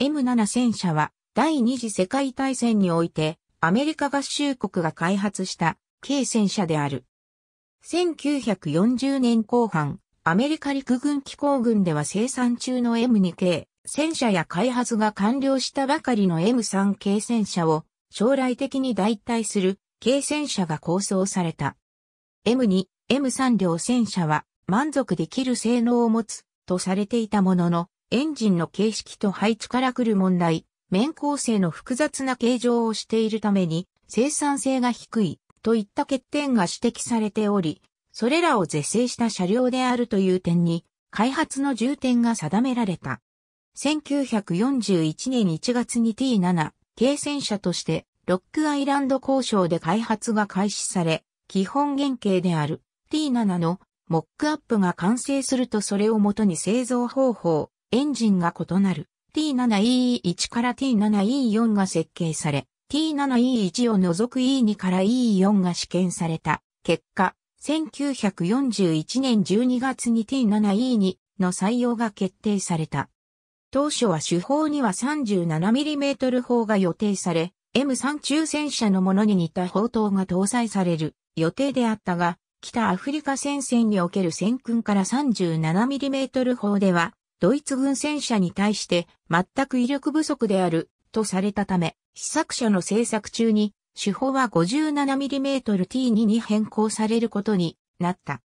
M7 戦車は第二次世界大戦においてアメリカ合衆国が開発した軽戦車である。1940年後半、アメリカ陸軍機構軍では生産中の M2 系戦車や開発が完了したばかりの M3 系戦車を将来的に代替する軽戦車が構想された。M2、M3 両戦車は満足できる性能を持つとされていたものの、エンジンの形式と配置から来る問題、面構成の複雑な形状をしているために生産性が低いといった欠点が指摘されており、それらを是正した車両であるという点に開発の重点が定められた。1941年1月に T7 軽戦車としてロックアイランド交渉で開発が開始され、基本原型である T7 のモックアップが完成するとそれをもとに製造方法、エンジンが異なる T7E1 から T7E4 が設計され、T7E1 を除く E2 から E4 が試験された結果、1941年12月に T7E2 の採用が決定された。当初は手法には 37mm 砲が予定され、M3 中戦車のものに似た砲塔が搭載される予定であったが、北アフリカ戦線における戦訓から 37mm 砲では、ドイツ軍戦車に対して全く威力不足であるとされたため、試作車の製作中に手法は 57mm-T2 に変更されることになった。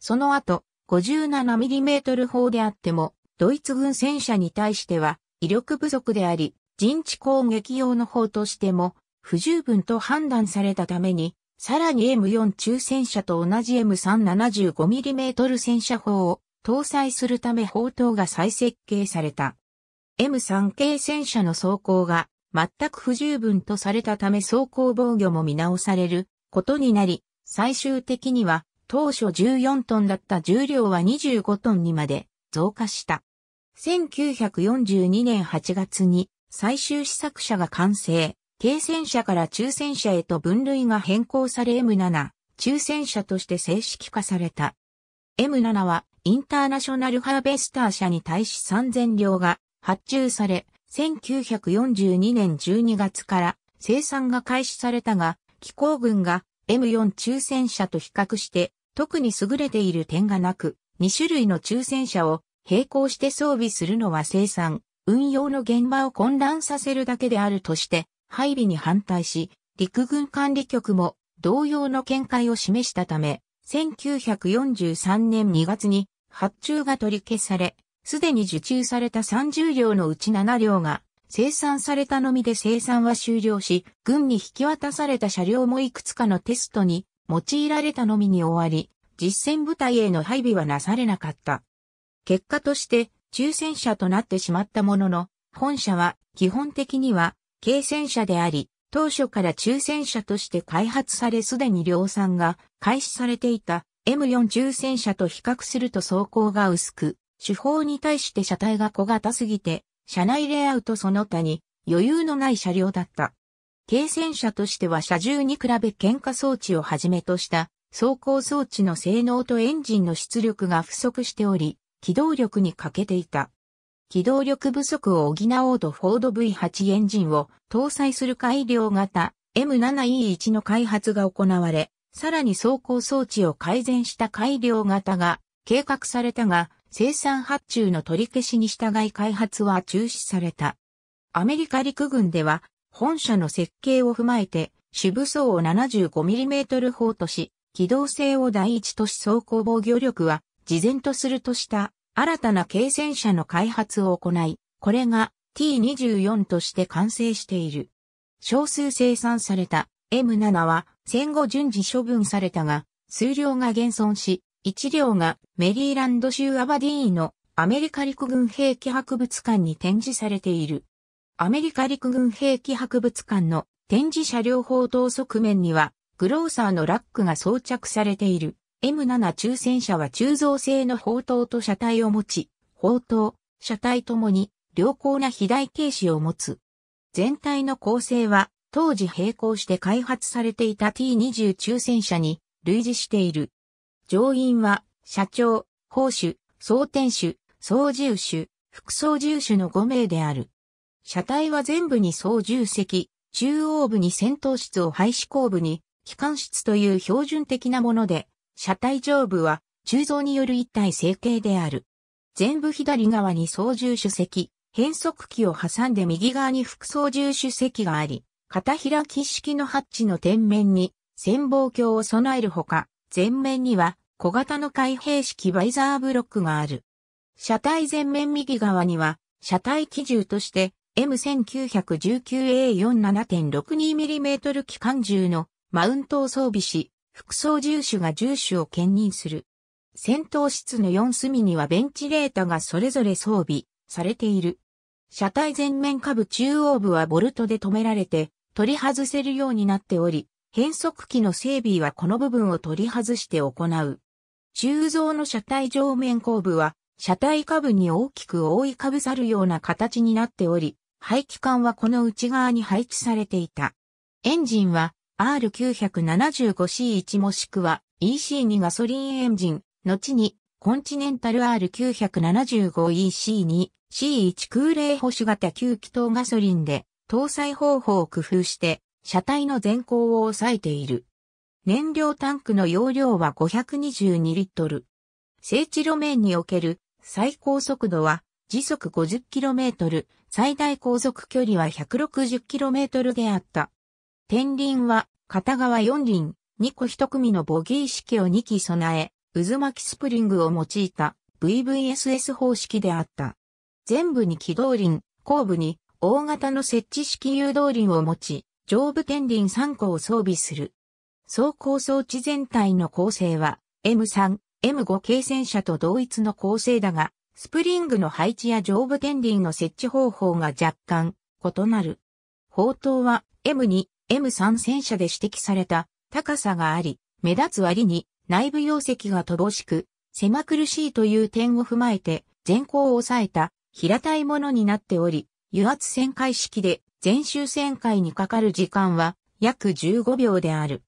その後、57mm 砲であっても、ドイツ軍戦車に対しては威力不足であり、陣地攻撃用の砲としても不十分と判断されたために、さらに M4 中戦車と同じ M375mm 戦車砲を搭載するため砲塔が再設計された。M3 系戦車の装甲が全く不十分とされたため装甲防御も見直されることになり、最終的には当初14トンだった重量は25トンにまで増加した。1942年8月に最終試作車が完成、軽戦車から中戦車へと分類が変更され M7、中戦車として正式化された。M7 はインターナショナルハーベスター社に対し3000両が発注され、1942年12月から生産が開始されたが、機構軍が M4 抽選車と比較して特に優れている点がなく、2種類の抽選車を並行して装備するのは生産、運用の現場を混乱させるだけであるとして、配備に反対し、陸軍管理局も同様の見解を示したため、1943年2月に発注が取り消され、すでに受注された30両のうち7両が生産されたのみで生産は終了し、軍に引き渡された車両もいくつかのテストに用いられたのみに終わり、実戦部隊への配備はなされなかった。結果として、抽選車となってしまったものの、本社は基本的には軽戦車であり、当初から抽選車として開発されすでに量産が開始されていた M40 戦車と比較すると走行が薄く、手法に対して車体が小型すぎて、車内レイアウトその他に余裕のない車両だった。軽戦車としては車重に比べ喧嘩装置をはじめとした走行装置の性能とエンジンの出力が不足しており、機動力に欠けていた。機動力不足を補おうとフォード V8 エンジンを搭載する改良型 M7E1 の開発が行われ、さらに走行装置を改善した改良型が計画されたが、生産発注の取り消しに従い開発は中止された。アメリカ陸軍では、本社の設計を踏まえて、主武装を 75mm 砲とし、機動性を第一都市走行防御力は、事前とするとした新たな軽戦車の開発を行い、これが T24 として完成している。少数生産された M7 は戦後順次処分されたが、数量が減存し、一両がメリーランド州アバディーンのアメリカ陸軍兵器博物館に展示されている。アメリカ陸軍兵器博物館の展示車両砲塔側面には、グローサーのラックが装着されている M7 中戦車は鋳造製の砲塔と車体を持ち、砲塔、車体ともに良好な肥大形式を持つ。全体の構成は当時並行して開発されていた T20 抽選車に類似している。乗員は、社長、砲手、総天手、総重手、副総重手の5名である。車体は全部に総重席、中央部に戦闘室を廃止後部に、機関室という標準的なもので、車体上部は、鋳造による一体成形である。全部左側に操縦手席、変速機を挟んで右側に副操縦手席があり、片開き式のハッチの天面に潜望鏡を備えるほか、前面には小型の開閉式バイザーブロックがある。車体前面右側には、車体基銃として M1919A47.62mm 機関銃のマウントを装備し、副操縦手が銃手を兼任する。戦闘室の4隅にはベンチレータがそれぞれ装備されている。車体前面下部中央部はボルトで止められて、取り外せるようになっており、変速機の整備はこの部分を取り外して行う。鋳造の車体上面後部は、車体下部に大きく覆いかぶさるような形になっており、排気管はこの内側に配置されていた。エンジンは R975C1 もしくは EC2 ガソリンエンジン、後にコンチネンタル R975EC2C1 空冷保守型吸気筒ガソリンで搭載方法を工夫して、車体の前行を抑えている。燃料タンクの容量は522リットル。整地路面における最高速度は時速 50km、最大航続距離は 160km であった。天輪は片側4輪、2個1組のボギー式を2機備え、渦巻きスプリングを用いた VVSS 方式であった。全部に軌道輪、後部に大型の設置式誘導輪を持ち、上部天輪3個を装備する。走行装置全体の構成は M3、M5 系戦車と同一の構成だが、スプリングの配置や上部天輪の設置方法が若干異なる。砲塔は M2、M3 戦車で指摘された高さがあり、目立つ割に内部容積が乏しく、狭苦しいという点を踏まえて、前行を抑えた平たいものになっており、油圧旋回式で全周旋回にかかる時間は約15秒である。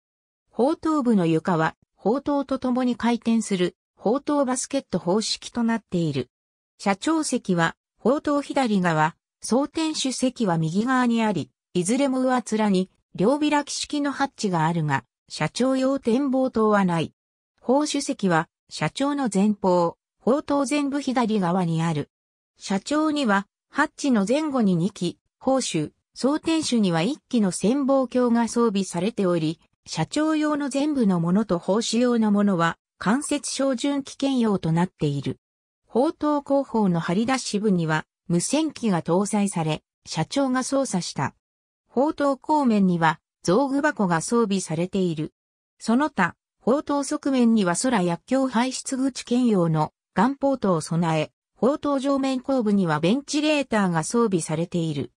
砲塔部の床は砲塔と共に回転する砲塔バスケット方式となっている。社長席は砲塔左側、総天守席は右側にあり、いずれも上面に両開き式のハッチがあるが、社長用展望塔はない。砲主席は社長の前方、砲塔全部左側にある。社長にはハッチの前後に2機、砲手、装填手には1機の潜望鏡が装備されており、社長用の全部のものと砲手用のものは、間接照準危険用となっている。砲塔後方の張り出し部には、無線機が搭載され、社長が操作した。砲塔後面には、造具箱が装備されている。その他、砲塔側面には空薬莢排出口兼用の、ガンポートを備え、砲塔上面後部にはベンチレーターが装備されている。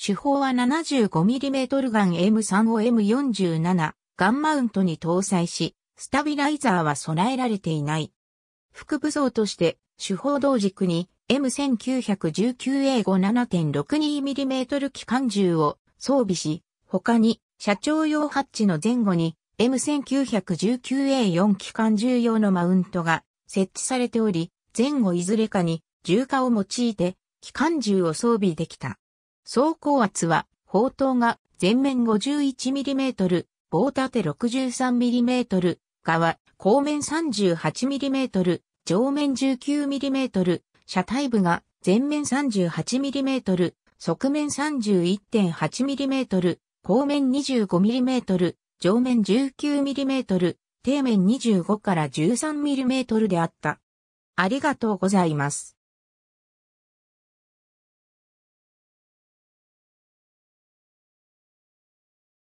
手法は 75mm ガン M3 を M47 ガンマウントに搭載し、スタビライザーは備えられていない。副武装として、手法同軸に M1919A57.62mm 機関銃を装備し、他に社長用ハッチの前後に M1919A4 機関銃用のマウントが設置されており、前後いずれかに重火を用いて機関銃を装備できた。装甲圧は砲塔が前面 51mm、棒立て 63mm、側、後面 38mm、上面 19mm、車体部が前面 38mm、側面 31.8mm、後面 25mm、上面 19mm、底面25から 13mm であった。ありがとうございます。